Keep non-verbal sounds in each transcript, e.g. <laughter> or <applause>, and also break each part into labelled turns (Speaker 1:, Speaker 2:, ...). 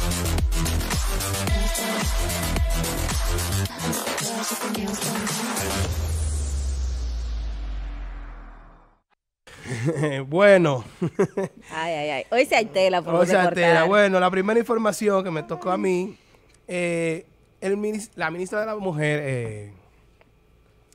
Speaker 1: <laughs> bueno.
Speaker 2: ay, ay, ay. Hoy se hay tela,
Speaker 1: Bueno, la primera información que me tocó a mí, eh, la ministra de la Mujer, eh,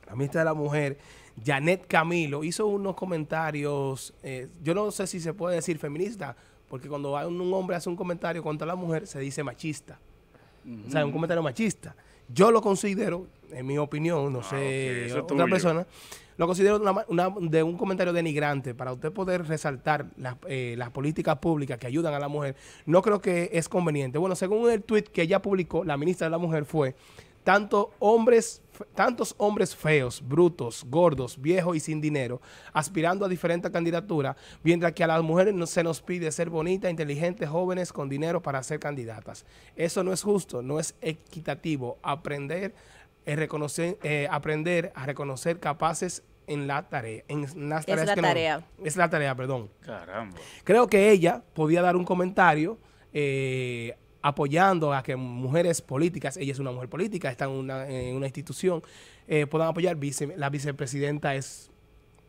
Speaker 1: la ministra de la Mujer, Janet Camilo, hizo unos comentarios, eh, yo no sé si se puede decir feminista, porque cuando un hombre hace un comentario contra la mujer, se dice machista. O sea, un comentario machista. Yo lo considero, en mi opinión, no ah, sé, otra persona, lo considero de un comentario denigrante para usted poder resaltar las, eh, las, políticas públicas que ayudan a la mujer. No creo que es conveniente. Bueno, según el tweet que ella publicó, la ministra de la Mujer fue hombres, tantos hombres feos, brutos, gordos, viejos y sin dinero, aspirando a diferentes candidaturas, mientras que a las mujeres se nos pide ser bonitas, inteligentes, jóvenes, con dinero para ser candidatas. Eso no es justo, no es equitativo. Aprender, eh, eh, aprender a reconocer capaces en la tarea. En las es la tarea. es la tarea, perdón. Caramba. Creo que ella podía dar un comentario eh, apoyando a que mujeres políticas, ella es una mujer política, está en una, institución, eh, puedan apoyar. la vicepresidenta es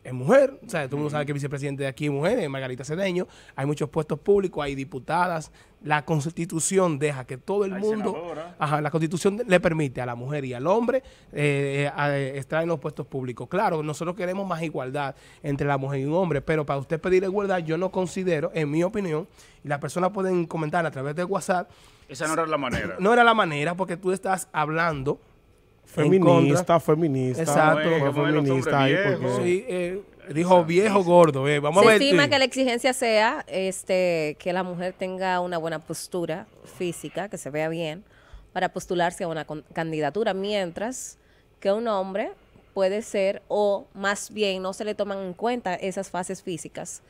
Speaker 1: es mujer, o sea, todo el mundo sabe que el vicepresidente de aquí es mujer, es Margarita Cedeño, hay muchos puestos públicos, hay diputadas, la constitución deja que todo el mundo, ajá, la constitución le permite a la mujer y al hombre eh, eh, eh, estar en los puestos públicos. Claro, nosotros queremos más igualdad entre la mujer y un hombre, pero para usted pedir igualdad yo no considero, en mi opinión, y las personas pueden comentar a través de WhatsApp. Esa no era la manera. No era la manera porque tú estás hablando Feminista, feminista. Exacto. feminista dijo viejo gordo. Eh, vamos se a estima que la
Speaker 2: exigencia sea este, que la mujer tenga una buena postura física, que se vea bien, para postularse a una candidatura, mientras que un hombre puede ser, o más bien no se le toman en cuenta esas fases físicas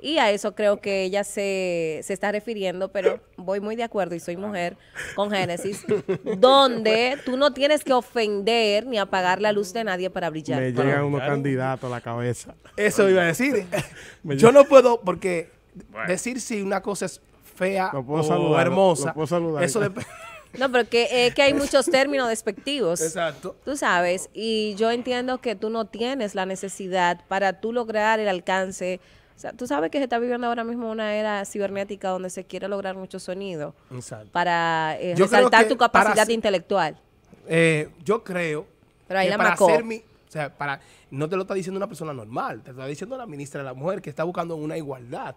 Speaker 2: y a eso creo que ella se, está refiriendo, pero voy muy de acuerdo y soy mujer con Génesis, <laughs> donde tú no tienes que ofender ni apagar la luz de nadie para brillar. Me llega uno
Speaker 3: candidato a la cabeza. Eso iba a decir. <laughs> Yo no
Speaker 1: puedo, porque decir si una cosa es fea o hermosa, No,
Speaker 2: porque que, que hay muchos términos despectivos. Exacto. Tú sabes, y yo entiendo que tú no tienes la necesidad para tú lograr el alcance tú sabes que se está viviendo ahora mismo una era cibernética donde se quiere lograr mucho sonido para resaltar eh, tu capacidad intelectual.
Speaker 1: yo creo para eh, Hacer mi, o sea, no te lo está diciendo una persona normal, te lo está diciendo la ministra de la Mujer que está buscando una igualdad.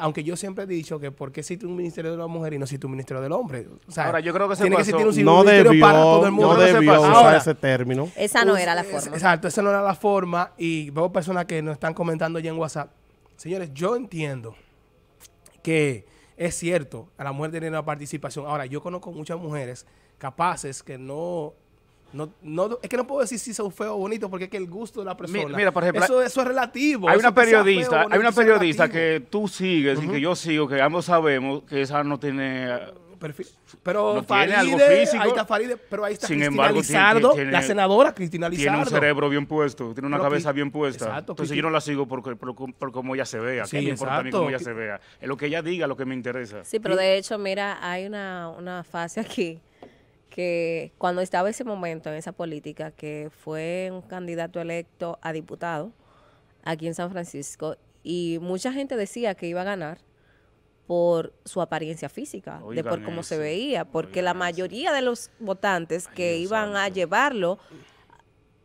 Speaker 1: Aunque yo siempre he dicho que ¿por qué existe un ministerio de la mujer y no existe un ministerio del hombre? Ahora, yo creo que se tiene que un, no ministerio para todo el mundo. ese término. Esa no era la forma. Exacto, esa no era la forma. Y veo personas que nos están comentando ya en WhatsApp Señores, yo entiendo que es cierto, a la mujer tiene una participación. Ahora, yo conozco muchas mujeres capaces que no es que no puedo decir si son feos o bonitos porque es que el gusto de la persona. Mira, por ejemplo. Eso, es relativo. Hay una periodista, hay una periodista
Speaker 4: que tú sigues y que yo sigo, que ambos sabemos que esa no tiene
Speaker 1: pero ahí está pero ahí está Sin Cristina embargo, Lizardo, la senadora
Speaker 4: Cristina Lizardo. Tiene un cerebro bien puesto, tiene una cabeza bien puesta. Entonces yo no la sigo por, por, cómo ella se vea, que importa ella se vea. Es lo que ella diga lo que me interesa. Sí, pero de
Speaker 2: hecho, mira, hay una, una fase aquí que cuando estaba ese momento en esa política, que fue un candidato electo a diputado aquí en San Francisco, y mucha gente decía que iba a ganar, por su apariencia física, de por cómo se veía, porque la mayoría de los votantes que iban a llevarlo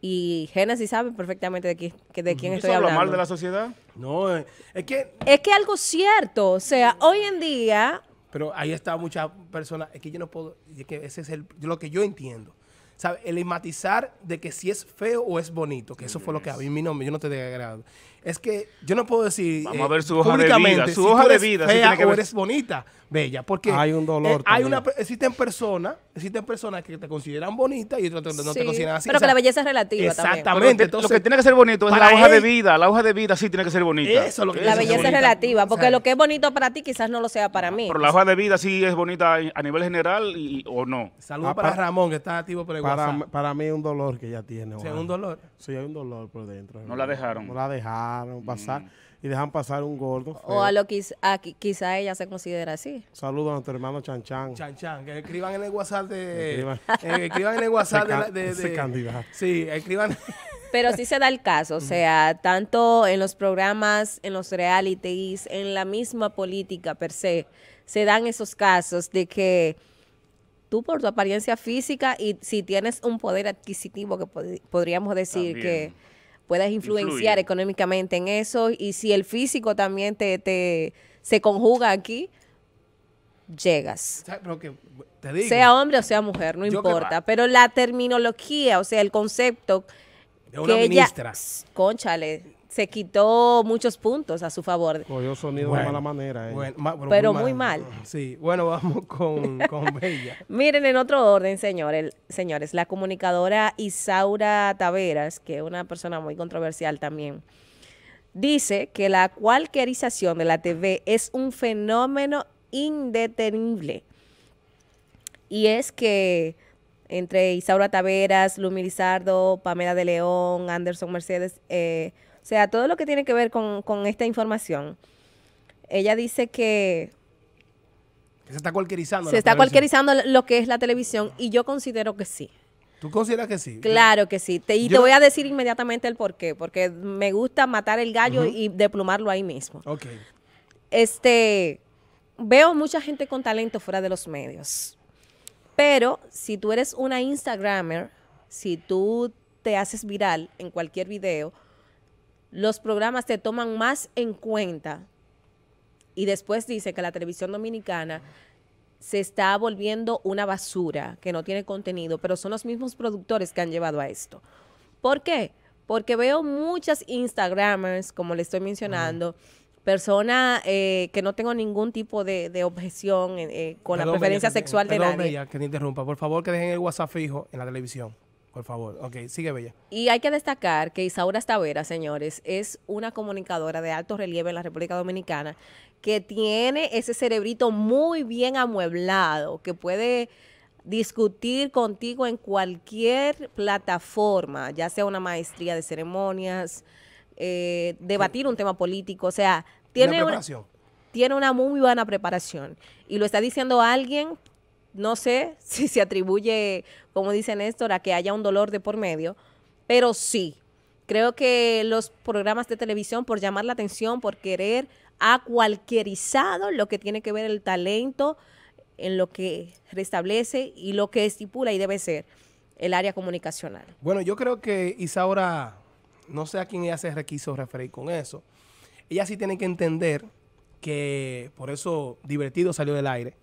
Speaker 2: y Génesis sabe perfectamente de quién, de quién estoy lo mal de la
Speaker 1: sociedad? No, eh, es que...
Speaker 2: Es que algo cierto, o sea, hoy en día...
Speaker 1: Pero ahí está muchas personas, es que yo no puedo, es que ese es lo que yo entiendo. ¿Sabe? El matizar de que si es feo o es bonito, que eso fue lo que a mí nombre, yo no te desagrado es que yo no puedo decir Vamos a eh, ver su hoja de vida, su hoja de vida, que eres bonita, bella, porque hay un dolor. Eh, hay una, existen personas, existen personas que te consideran bonita y otras no te consideran así. Pero que la belleza es relativa
Speaker 4: exactamente, lo que tiene que ser bonito es la hoja de vida, la hoja de vida sí tiene que ser bonita. Eso lo que la belleza es relativa,
Speaker 2: porque lo que es bonito para ti quizás no lo sea para ah, mí. Pero
Speaker 4: la hoja de vida sí es bonita a nivel general y, o no. Saludos
Speaker 1: ah, para, Ramón que está activo por el para, Para
Speaker 3: mí es un dolor que ya tiene. un
Speaker 4: dolor. Sí, hay un dolor por dentro.
Speaker 3: No la dejaron.
Speaker 4: No la dejaron. Mm.
Speaker 2: pasar.
Speaker 3: Y dejan pasar un gordo. O a
Speaker 2: lo que quizá ella se considera así.
Speaker 3: Saludos a
Speaker 1: nuestro hermano Chanchan. Chan que escriban en el WhatsApp de. <laughs> Eh, escriban, en el WhatsApp de, Ese candidato. Sí, escriban.
Speaker 2: Pero si se da el caso, o sea, tanto en los programas, en los realities, en la misma política per se, se dan esos casos de que tú por tu apariencia física y si tienes un poder adquisitivo, que podríamos decir que puedas influenciar económicamente en eso y si el físico también te, te se conjuga aquí, llegas. sea hombre o sea mujer, no importa, pero la terminología, o sea, el concepto de una que ministra. conchale, se quitó muchos puntos a su favor. Cogió sonido de mala manera. Eh. pero muy, mal. <laughs> Sí, bueno, vamos con, <laughs> con Bella. Miren, en otro orden, señores, señores, la comunicadora Isaura Taveras, que es una persona muy controversial también, dice que la cualquierización de la TV es un fenómeno indetenible. Y es que entre Isaura Taveras, Lumi Lizardo, Pamela de León, Anderson Mercedes, eh, o sea, todo lo que tiene que ver con, esta información. Ella dice que...
Speaker 1: Se está cualquierizando. Se está cualquierizando
Speaker 2: lo que es la televisión y yo considero que sí. ¿Tú consideras
Speaker 1: que sí? Claro
Speaker 2: que sí. y te voy a decir inmediatamente el por qué. Porque me gusta matar el gallo y deplumarlo ahí mismo. Ok. Este, veo mucha gente con talento fuera de los medios. Pero si tú eres una Instagramer, si tú te haces viral en cualquier video, los programas te toman más en cuenta. Y después dice que la televisión dominicana se está volviendo una basura, que no tiene contenido, pero son los mismos productores que han llevado a esto. ¿Por qué? Porque veo muchas Instagramers, como le estoy mencionando, personas eh, que no tengo ningún tipo de, objeción eh, eh, con la preferencia sexual de nadie.
Speaker 1: que interrumpa. Por favor, que dejen el WhatsApp fijo en la televisión. Por favor, ok, sigue Bella.
Speaker 2: Y hay que destacar que Isaura Estavera, señores, es una comunicadora de alto relieve en la República Dominicana que tiene ese cerebrito muy bien amueblado, que puede discutir contigo en cualquier plataforma, ya sea una maestría de ceremonias, eh, debatir un tema político, o sea, tiene una muy buena preparación. Y lo está diciendo alguien no sé <laughs> si se atribuye, como dice Néstor, a que haya un dolor de por medio, pero sí, creo que los programas de televisión, por llamar la atención, por querer, ha cualquierizado lo que tiene que ver el talento en lo que restablece y lo que estipula y debe ser el área comunicacional.
Speaker 1: Bueno, yo creo que Isaura, no sé a quién ella se requiso referir con eso. Ella sí tiene que entender que por eso divertido salió del aire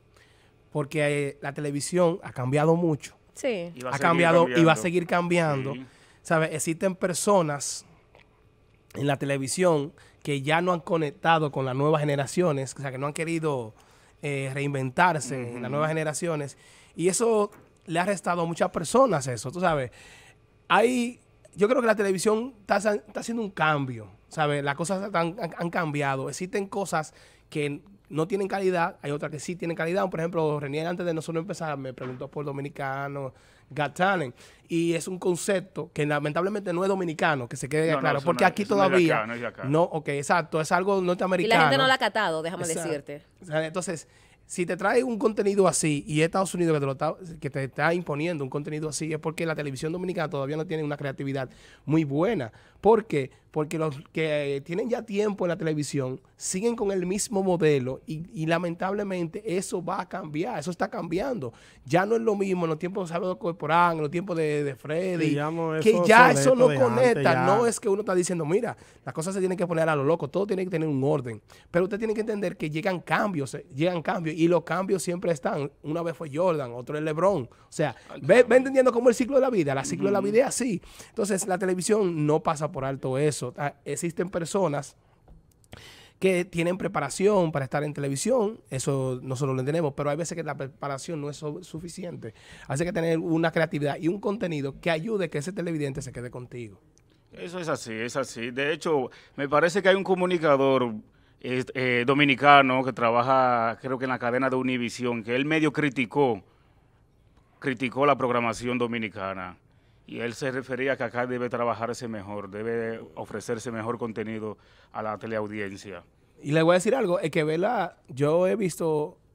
Speaker 1: porque eh, la televisión ha cambiado mucho.
Speaker 2: Sí. ha cambiado y va a seguir
Speaker 1: cambiando. ¿Sabes? Existen personas en la televisión que ya no han conectado con las nuevas generaciones, o sea, que no han querido eh, reinventarse en las nuevas generaciones. Y eso le ha restado a muchas personas eso, tú sabes. Hay, yo creo que la televisión está, haciendo un cambio, ¿sabes? Las cosas han cambiado. Existen cosas que no tienen calidad, hay otras que sí tienen calidad. Por ejemplo, Renier antes de nosotros empezar me preguntó por dominicano, Got Y es un concepto que lamentablemente no es dominicano, que se quede claro, porque aquí todavía... No, es ok, exacto, es algo norteamericano. Y la gente no lo ha catado,
Speaker 2: déjame decirte.
Speaker 1: Entonces, si te trae un contenido así y Estados Unidos que te, está, que te está imponiendo un contenido así, es porque la televisión dominicana todavía no tiene una creatividad muy buena. Porque porque los que tienen ya tiempo en la televisión siguen con el mismo modelo y, lamentablemente eso va a cambiar, eso está cambiando. Ya no es lo mismo en los tiempos de Salvador Corporán, en los tiempos de, Freddy, que ya eso no conecta, no es que uno está diciendo, mira, las cosas se tienen que poner a lo loco, todo tiene que tener un orden, pero usted tiene que entender que llegan cambios, eh, llegan cambios y los cambios siempre están. Una vez fue Jordan, otro es LeBron, o sea, ve, entendiendo cómo el ciclo de la vida, el ciclo de la vida es así. Entonces la televisión no pasa por alto eso. Ah, existen personas que tienen preparación para estar en televisión, eso nosotros lo entendemos, pero hay veces que la preparación no es suficiente. hace que tener una creatividad y un contenido que ayude a que ese televidente se quede contigo.
Speaker 4: Eso es así, es así. De hecho, me parece que hay un comunicador eh, dominicano que trabaja, creo que en la cadena de Univisión, que él medio criticó, criticó la programación dominicana y él se refería que acá debe trabajarse mejor, debe ofrecerse mejor contenido a la teleaudiencia.
Speaker 1: Y le voy a decir algo, el que ve la, yo he visto,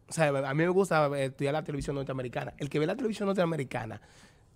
Speaker 1: o sea, a mí me gusta estudiar la televisión norteamericana. El que ve la televisión norteamericana,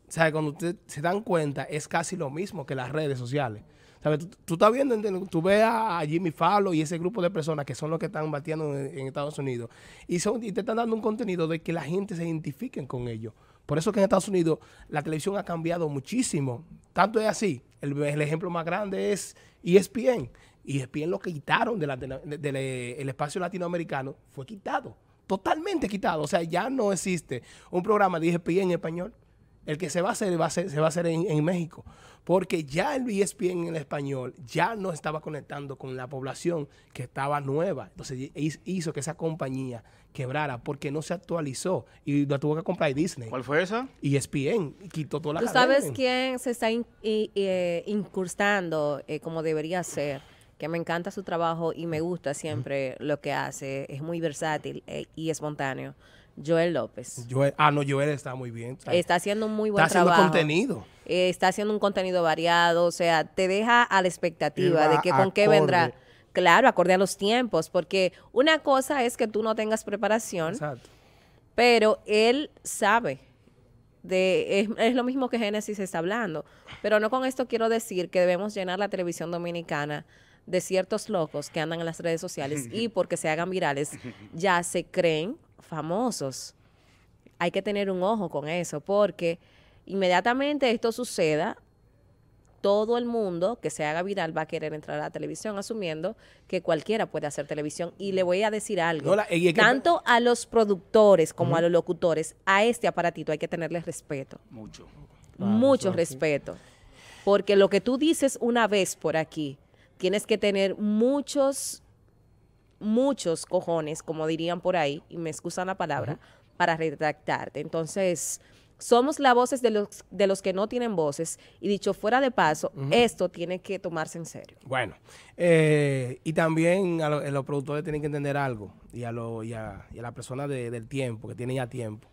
Speaker 1: o sea, cuando usted se dan cuenta, es casi lo mismo que las redes sociales. O Tú, tú, estás viendo, tú ves a Jimmy Fallon y ese grupo de personas que son los que están batiendo en, Estados Unidos y, son, y te están dando un contenido de que la gente se identifique con ellos. Por eso que en Estados Unidos la televisión ha cambiado muchísimo. Tanto es así, el, ejemplo más grande es ESPN. ESPN lo quitaron del espacio latinoamericano fue quitado, totalmente quitado. O sea, ya no existe un programa de ESPN en español. El que se va a hacer, se va a hacer en, México. Porque ya el ESPN en español ya no estaba conectando con la población que estaba nueva. Entonces hizo que esa compañía quebrara porque no se actualizó y la tuvo que comprar Disney. ¿Cuál fue esa? ESPN. quitó toda la ¿Tú sabes
Speaker 2: quién se está eh, incursando eh, como debería ser? que me encanta su trabajo y me gusta siempre lo que hace. Es muy versátil eh, y espontáneo. Joel López.
Speaker 1: ah, no, Joel está muy bien. Está haciendo un muy buen trabajo. Está haciendo contenido.
Speaker 2: Eh, está haciendo un contenido variado, o sea, te deja a la expectativa de que con qué vendrá. Claro, acorde a los tiempos, porque una cosa es que tú no tengas preparación, Exacto. pero él sabe. De, es, lo mismo que Génesis está hablando, pero no con esto quiero decir que debemos llenar la televisión dominicana de ciertos locos que andan en las redes sociales <laughs> y porque se hagan virales ya se creen famosos. Hay que tener un ojo con eso, porque inmediatamente esto suceda, todo el mundo que se haga viral va a querer entrar a la televisión, asumiendo que cualquiera puede hacer televisión. Y le voy a decir algo, tanto a los productores como a los locutores, a este aparatito hay que tenerles respeto. Mucho. Mucho respeto. Porque lo que tú dices una vez por aquí, tienes que tener muchos muchos cojones, como dirían por ahí, y me excusan la palabra, para retractarte. Entonces, somos las voces de los, de los que no tienen voces. Y dicho fuera de paso, esto tiene que tomarse en serio.
Speaker 1: Bueno, eh, y también eh, los productores tienen que entender algo, y a, lo, y a, la persona del tiempo, que tiene ya tiempo,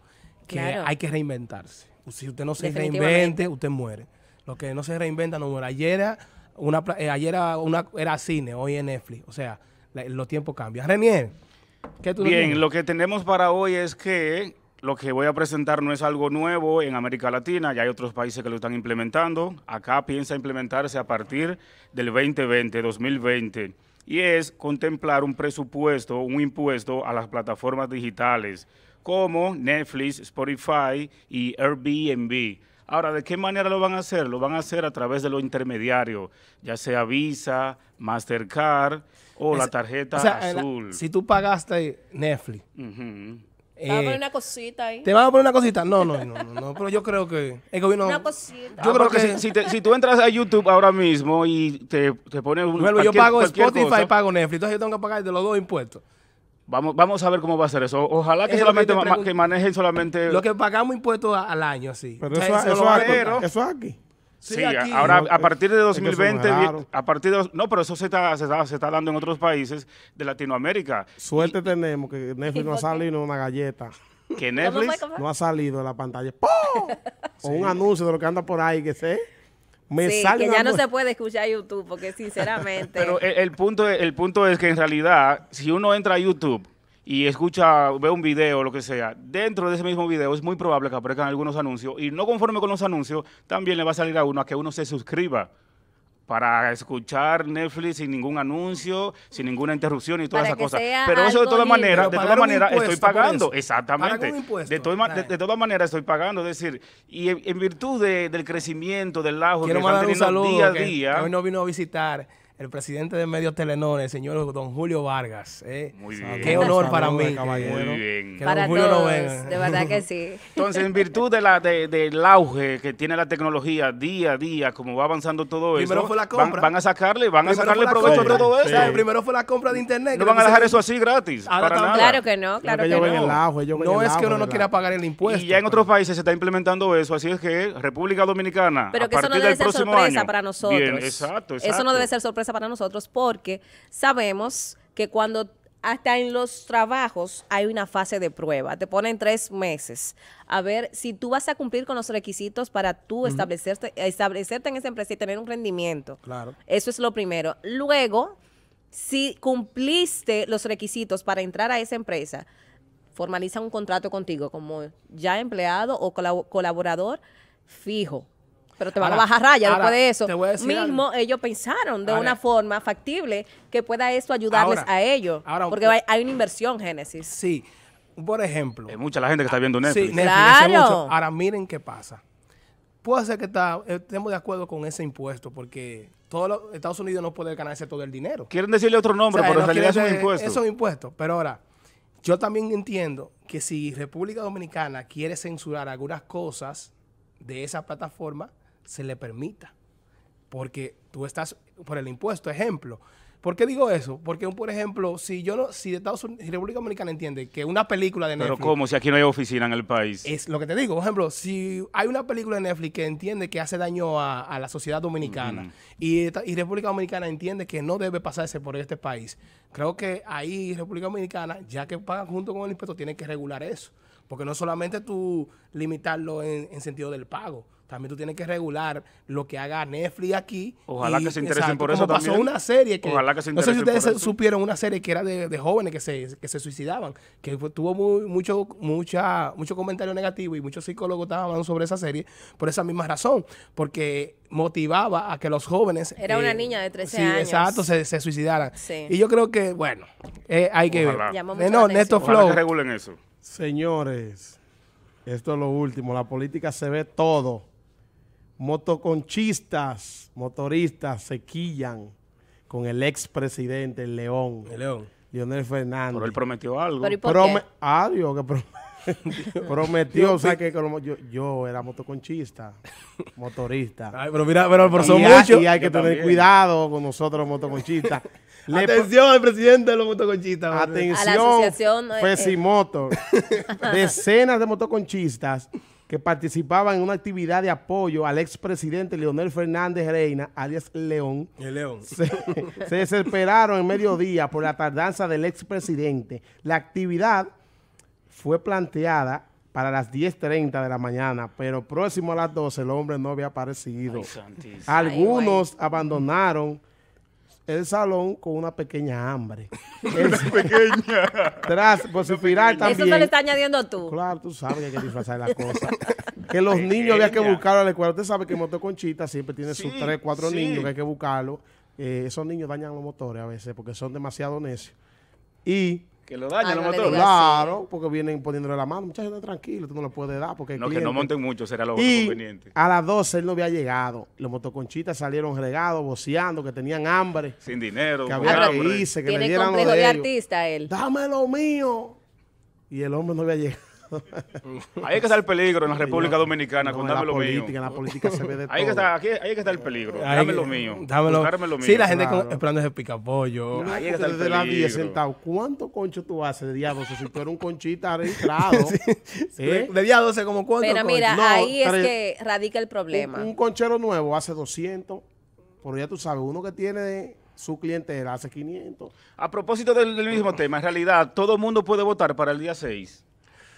Speaker 1: que hay que reinventarse. Si usted no se reinvente, usted muere. lo que no se reinventa no muere Ayer, una, eh, ayer una, era cine, hoy en Netflix. O sea, los tiempos cambian. Renier, ¿qué tú Bien,
Speaker 4: lo que tenemos para hoy es que lo que voy a presentar no es algo nuevo en América Latina, ya hay otros países que lo están implementando. Acá piensa implementarse a partir del 2020, 2020, y es contemplar un presupuesto, un impuesto a las plataformas digitales como Netflix, Spotify y Airbnb Ahora, ¿de qué manera lo van a hacer? Lo van a hacer a través de los intermediarios, ya sea Visa, Mastercard o la tarjeta azul. si tú
Speaker 1: pagaste Netflix, eh, te
Speaker 2: van a poner una cosita ahí. ¿Te van a poner una cosita? No, no,
Speaker 1: no, no, pero yo creo que el gobierno... Una cosita. Yo ah, creo que
Speaker 4: si, tú entras a YouTube ahora mismo y te, te pones... Un, yo pago Spotify y
Speaker 1: pago Netflix, entonces yo tengo que pagar de los dos impuestos. Vamos, a ver cómo va a ser eso. Ojalá que, solamente que, manejen solamente... Lo que pagamos impuestos al año, así Pero eso, eso, aquí.
Speaker 3: Sí, ahora a partir de 2020,
Speaker 4: a partir no, pero eso se está, dando en otros países de Latinoamérica.
Speaker 3: Suerte tenemos que Netflix no ha salido una galleta. Que Netflix no ha salido de la pantalla. ¡Pum! <laughs> O un anuncio de lo que anda por ahí, que sé. Que ya no se
Speaker 2: puede escuchar YouTube, porque sinceramente.
Speaker 4: Pero el, punto, el punto es que en realidad, si uno entra a YouTube y escucha, ve un video o lo que sea, dentro de ese mismo video es muy probable que aparezcan algunos anuncios y no conforme con los anuncios, también le va a salir a uno a que uno se suscriba para escuchar Netflix sin ningún anuncio, sin ninguna interrupción y todas esas cosas. Pero eso de todas maneras, de todas maneras estoy pagando, exactamente. De, todas de, maneras estoy pagando, es decir, y en, virtud del crecimiento, del ajo que están teniendo día a día. hoy
Speaker 1: no vino a visitar el presidente de Medios Telenor, el señor don Julio Vargas. Eh. Muy bien. Qué honor para mí. Muy bien.
Speaker 4: para todos, de verdad que sí. <laughs> Entonces, en virtud de la, de, del auge que tiene la tecnología día a día, como va avanzando todo primero eso, fue la compra. Van, a sacarle, van a sacarle provecho a todo eso. primero
Speaker 1: fue la compra de internet. No van a
Speaker 4: dejar eso así gratis. Claro
Speaker 2: que no, claro, que, no.
Speaker 4: no es que uno no quiera pagar el impuesto. Y ya en otros países se está implementando eso, así es que República Dominicana, Pero
Speaker 2: eso no debe ser sorpresa año, para nosotros. Bien, exacto, exacto. Eso no debe ser sorpresa para nosotros porque sabemos que cuando hasta en los trabajos hay una fase de prueba. Te ponen tres meses a ver si tú vas a cumplir con los requisitos para tú establecerte, establecerte en esa empresa y tener un rendimiento. Claro. Eso es lo primero. Luego, si cumpliste los requisitos para entrar a esa empresa, formaliza un contrato contigo como ya empleado o colaborador fijo pero te van a bajar raya después de eso. Mismo ellos pensaron de una forma factible que pueda eso ayudarles a ellos. porque hay, una inversión, Génesis. Sí.
Speaker 1: Por ejemplo. Hay
Speaker 4: mucha la gente que está viendo ah, Netflix. Sí, claro.
Speaker 1: Ahora miren qué pasa. Puede ser que estemos de acuerdo con ese impuesto porque todos los Estados Unidos no puede ganarse todo el dinero. Quieren decirle otro nombre, pero en realidad es un impuesto. Es un impuesto, pero ahora, yo también entiendo que si República Dominicana quiere censurar algunas cosas de esa plataforma, se le permita. Porque tú estás por el impuesto, ejemplo. ¿Por qué digo eso? Porque, por ejemplo, si yo no, si de Estados Unidos, República Dominicana entiende que una película de Netflix. Pero ¿cómo? Si
Speaker 4: aquí no hay oficina en el país.
Speaker 1: Es lo que te digo. Por ejemplo, si hay una película de Netflix que entiende que hace daño a, la sociedad dominicana y, República Dominicana entiende que no debe pasarse por este país, creo que ahí República Dominicana, ya que pagan junto con el impuesto, tiene que regular eso. Porque no solamente tú limitarlo en sentido del pago también tú tienes que regular lo que haga Netflix aquí. Ojalá que se interesen por eso también. pasó una serie que, Ojalá que se interesen no sé si ustedes supieron una serie que era de, jóvenes que se, suicidaban, que tuvo mucho, mucha, mucho comentario negativo y muchos psicólogos estaban hablando sobre esa serie por esa misma razón, porque motivaba a que los jóvenes... Era una eh, niña de 13 sí, exacto, se, se suicidaran. Y yo creo que, bueno, eh, hay que ver. Eh, no, Neto Flow. que
Speaker 3: regulen eso. Señores, esto es lo último. La política se ve todo motoconchistas, motoristas se quillan con el expresidente, León. León. Leonel Fernández. Pero él prometió algo. ¿Pero qué? Ah, que <laughs> prometió. sea, que yo, era motoconchista, motorista.
Speaker 1: pero mira, pero por son mucho. Y hay que tener
Speaker 3: cuidado con nosotros los motoconchistas. Atención al presidente de los motoconchistas. Atención, a la asociación. Eh, eh. <laughs> Decenas de motoconchistas que participaba en una actividad de apoyo al expresidente Leonel Fernández Reina, alias León. León. <laughs> Se, desesperaron en mediodía por la tardanza del expresidente. La actividad fue planteada para las 10.30 de la mañana, pero próximo a las 12 el hombre no había aparecido. Algunos abandonaron el salón con una pequeña hambre. <laughs> una pequeña. Tras, su pues, su también. Eso te lo está
Speaker 2: añadiendo tú. Claro,
Speaker 3: tú sabes que hay que disfrazar las cosas que los niños había que buscarlo a la escuela. Usted sabe que conchita siempre tiene sus tres, cuatro niños que hay que buscarlo. Eh, esos niños dañan los motores a veces porque son demasiado necios. Y que lo dañan ah, los Claro, porque vienen poniéndole la mano. Muchachos, tranquilo,
Speaker 4: tú no lo puedes dar. Porque no, que no monten mucho, será lo y conveniente.
Speaker 3: A las 12 él no había llegado. Los motoconchitas salieron regados, boceando, que tenían hambre.
Speaker 4: Sin dinero, que había que
Speaker 3: le dieran de, artista Dame lo mío. Y el hombre no había llegado.
Speaker 1: <laughs> ahí es que está el peligro en la República Dominicana, con dame lo mío. la política se ve de <laughs> todo. Ahí que está,
Speaker 4: ahí que está el peligro, ahí, dame lo mío.
Speaker 1: Dámelo. Sí, la gente esperando ese picapollo. ahí es que está el desde peligro. 10
Speaker 3: ¿cuánto concho tú haces de día 12? Si tú eres un conchita arreglado. <laughs> ¿Eh? De día 12, ¿como cuánto Pero mira, ahí es que
Speaker 2: radica el problema. Un,
Speaker 3: conchero nuevo hace 200, pero ya tú sabes, uno que tiene su clientela hace 500.
Speaker 4: A propósito del mismo tema, en realidad todo el mundo puede votar para el día 6.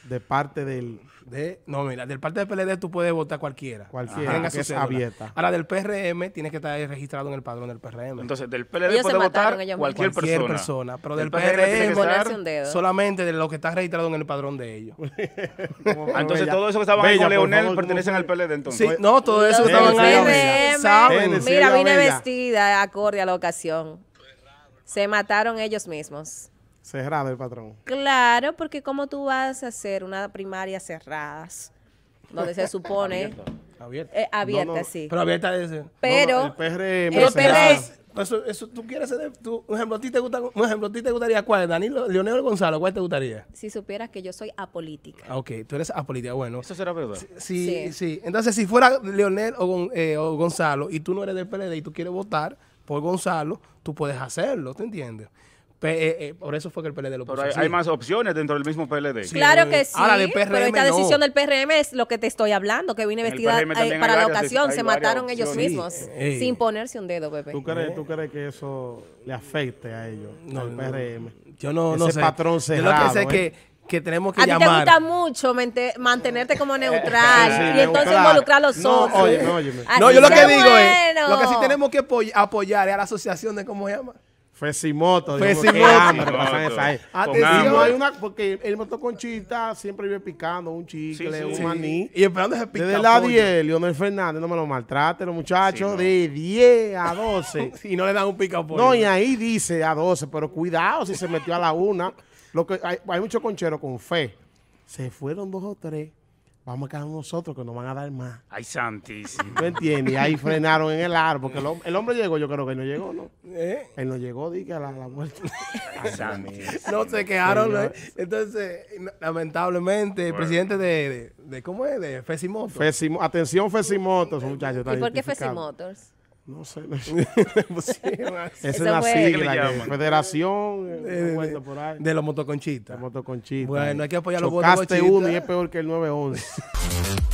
Speaker 1: De parte del... De, no, mira, del parte del PLD tú puedes votar cualquiera. Cualquiera, Tenga que abierta. Ahora, del PRM tiene que estar registrado en el padrón del PRM. Entonces, del PLD ellos puede votar cualquier, cualquier persona. Pero del, PRM, solamente de lo que está registrado en el padrón de ellos. <laughs> Ah, entonces, todo eso que estaban ahí con Leonel pertenecen al PLD, entonces. Sí, no, todo eso que estaban
Speaker 2: ahí. PRM, mira, vine vestida acorde a la ocasión. Se mataron ellos mismos.
Speaker 3: Cerrado el patrón.
Speaker 2: Claro, porque como tú vas a hacer una primaria cerradas? Donde se supone... Abierta. Eh, abierta, sí. Pero abierta es... Pero... Eh, Pero
Speaker 1: el eso, tú quieres ser, tú, un ejemplo, ¿a ti te gustaría cuál? Danilo, Leonel Gonzalo, ¿cuál te gustaría?
Speaker 2: Si supieras que yo soy apolítica.
Speaker 1: Ah, ok, tú eres apolítica, bueno. Eso será verdad. Sí, sí. Entonces, si fuera Leonel o, eh, o, Gonzalo y tú no eres del PLD y tú quieres votar por Gonzalo, tú puedes hacerlo, ¿te entiendes? Eh, eh, por eso fue que el PLD lo puso. Pero hay, más
Speaker 4: opciones dentro del mismo PLD.
Speaker 2: Claro que sí. pero esta decisión del PRM es lo que te estoy hablando, que vine vestida eh, para la ocasión. Se mataron ellos mismos sin ponerse un dedo, Pepe. ¿Tú crees,
Speaker 3: ¿Tú crees, que eso le afecte a ellos,
Speaker 1: no, al PRM? Yo no, Ese sé. patrón cerrado. Yo lo que sé es que que tenemos que llamar. A ti te
Speaker 2: gusta mucho mantenerte como <laughs> neutral y entonces involucrar a los otros No, no yo lo que digo es, lo que sí
Speaker 1: tenemos que apoyar es a la asociación de, ¿cómo se llama?
Speaker 3: Fesimoto. Fesimoto. Atención, hay una, porque el motoconchita siempre vive picando un chicle, un maní. Y esperando ese picaporte. Desde la 10, Leonel Fernández, no me lo maltrate, los muchachos, de 10 a 12.
Speaker 1: <laughs> y no le dan un pica No, y ahí
Speaker 3: dice a 12, pero cuidado si se metió a la 1. hay, hay muchos concheros con fe. Se fueron dos o tres vamos a quedar nosotros que nos van a dar más.
Speaker 4: Ay, santísimo. ¿Tú entiendes? Y ahí <laughs> frenaron
Speaker 3: en el árbol, porque el, hombre llegó, yo creo que no llegó, ¿no? ¿Eh? Él no llegó, dije, a la, muerte. <laughs> no,
Speaker 1: se quedaron, ¿no? entonces, lamentablemente, el presidente de, de, ¿cómo es? De Fesimotos.
Speaker 3: Fesimo Atención, Fesimotors, muchachos. ¿Y por qué Fesimotos? No sé. <laughs> Pues pues <laughs> Esa es la sigla. Federación. Eh, de, de, por de, los motoconchistas. Motoconchista. Bueno, hay que apoyar a los motoconchistas. uno y es peor que el 911. <laughs>